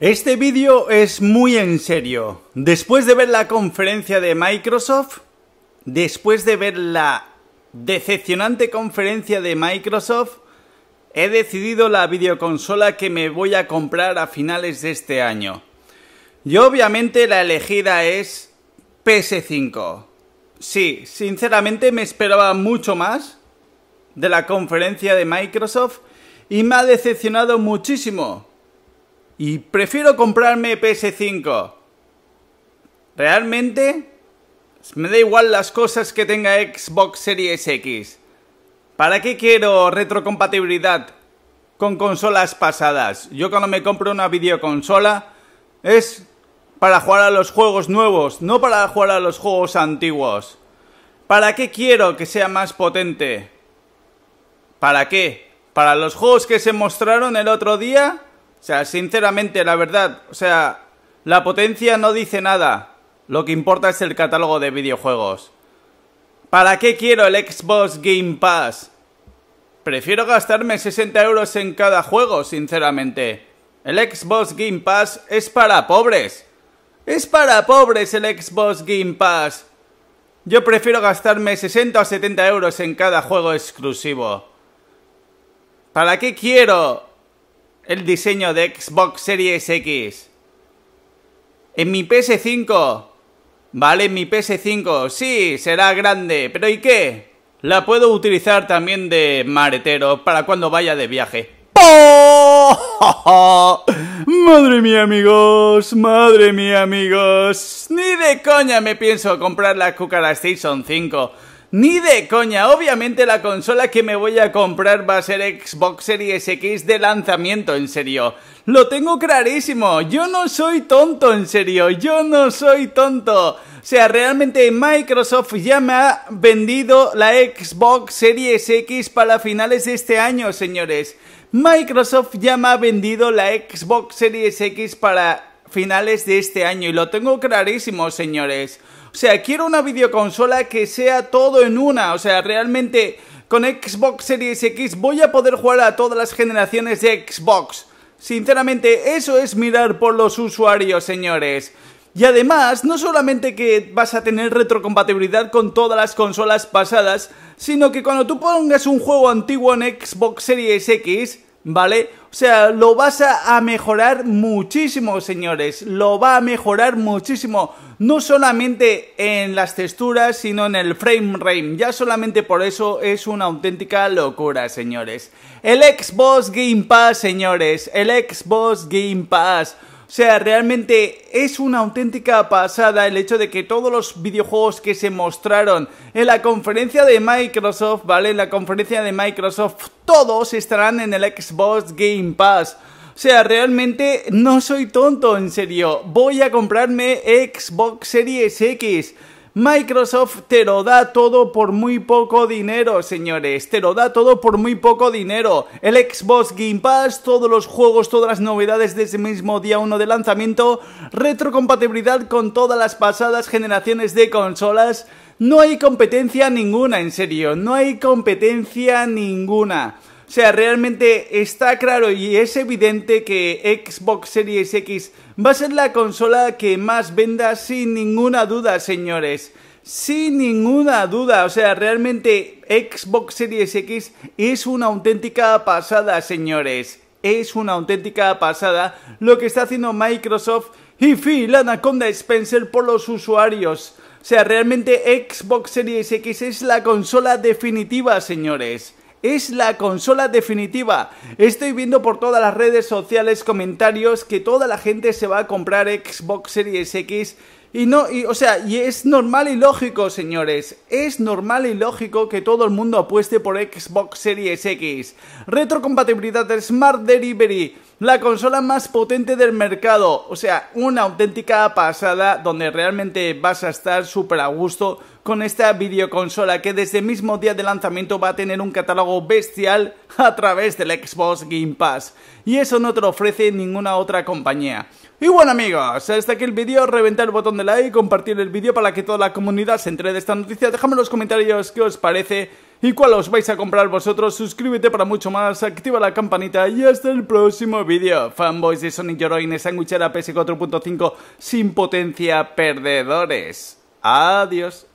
Este vídeo es muy en serio. Después de ver la conferencia de Microsoft, después de ver la decepcionante conferencia de Microsoft, he decidido la videoconsola que me voy a comprar a finales de este año. Yo obviamente la elegida es PS5. Sí, sinceramente me esperaba mucho más de la conferencia de Microsoft y me ha decepcionado muchísimo y prefiero comprarme PS5. Realmente me da igual las cosas que tenga Xbox Series X. ¿Para qué quiero retrocompatibilidad con consolas pasadas? Yo cuando me compro una videoconsola es para jugar a los juegos nuevos, no para jugar a los juegos antiguos. ¿Para qué quiero que sea más potente? ¿Para qué? ¿Para los juegos que se mostraron el otro día? O sea, sinceramente, la verdad, o sea, la potencia no dice nada. Lo que importa es el catálogo de videojuegos. ¿Para qué quiero el Xbox Game Pass? Prefiero gastarme 60 euros en cada juego, sinceramente. El Xbox Game Pass es para pobres. Es para pobres el Xbox Game Pass. Yo prefiero gastarme 60 o 70 euros en cada juego exclusivo. ¿Para qué quiero el diseño de Xbox Series X. En mi PS5. Vale, en mi PS5. Sí, será grande. Pero ¿y qué? La puedo utilizar también de maretero para cuando vaya de viaje. ¡Oh! Madre mía amigos, madre mía amigos, ni de coña me pienso comprar la Cucara Station 5. Ni de coña, obviamente la consola que me voy a comprar va a ser Xbox Series X de lanzamiento, en serio. Lo tengo clarísimo, yo no soy tonto, en serio, yo no soy tonto. O sea, realmente Microsoft ya me ha vendido la Xbox Series X para finales de este año, señores. Microsoft ya me ha vendido la Xbox Series X para finales de este año y lo tengo clarísimo, señores. O sea, quiero una videoconsola que sea todo en una. O sea, realmente con Xbox Series X voy a poder jugar a todas las generaciones de Xbox. Sinceramente, eso es mirar por los usuarios, señores. Y además, no solamente que vas a tener retrocompatibilidad con todas las consolas pasadas, sino que cuando tú pongas un juego antiguo en Xbox Series X, ¿vale? O sea, lo vas a, mejorar muchísimo, señores. Lo va a mejorar muchísimo. No solamente en las texturas, sino en el frame rate. Ya solamente por eso es una auténtica locura, señores. El Xbox Game Pass, señores. El Xbox Game Pass. O sea, realmente es una auténtica pasada el hecho de que todos los videojuegos que se mostraron en la conferencia de Microsoft, ¿vale? En la conferencia de Microsoft, todos estarán en el Xbox Game Pass. O sea, realmente no soy tonto, en serio. Voy a comprarme Xbox Series X. Microsoft te lo da todo por muy poco dinero, señores. Te lo da todo por muy poco dinero. El Xbox Game Pass, todos los juegos, todas las novedades de ese mismo día 1 de lanzamiento, retrocompatibilidad con todas las pasadas generaciones de consolas. No hay competencia ninguna, en serio, no hay competencia ninguna. O sea, realmente está claro y es evidente que Xbox Series X va a ser la consola que más venda sin ninguna duda, señores. Sin ninguna duda, o sea, realmente Xbox Series X es una auténtica pasada, señores. Es una auténtica pasada lo que está haciendo Microsoft y Phil Anaconda Spencer por los usuarios. O sea, realmente Xbox Series X es la consola definitiva, señores es la consola definitiva. Estoy viendo por todas las redes sociales comentarios que toda la gente se va a comprar Xbox Series X y no, o sea, y es normal y lógico, señores. Es normal y lógico que todo el mundo apueste por Xbox Series X. Retrocompatibilidad de Smart Delivery, la consola más potente del mercado. O sea, una auténtica pasada donde realmente vas a estar súper a gusto con esta videoconsola que desde el mismo día de lanzamiento va a tener un catálogo bestial a través del Xbox Game Pass. Y eso no te lo ofrece ninguna otra compañía. Y bueno amigos, hasta aquí el vídeo, reventar el botón de like, compartir el vídeo para que toda la comunidad se entere de esta noticia, dejadme en los comentarios qué os parece y cuál os vais a comprar vosotros, suscríbete para mucho más, activa la campanita y hasta el próximo vídeo. Fanboys de Sonic Yoroine, Sanguichera PS4.5 sin potencia, perdedores. Adiós.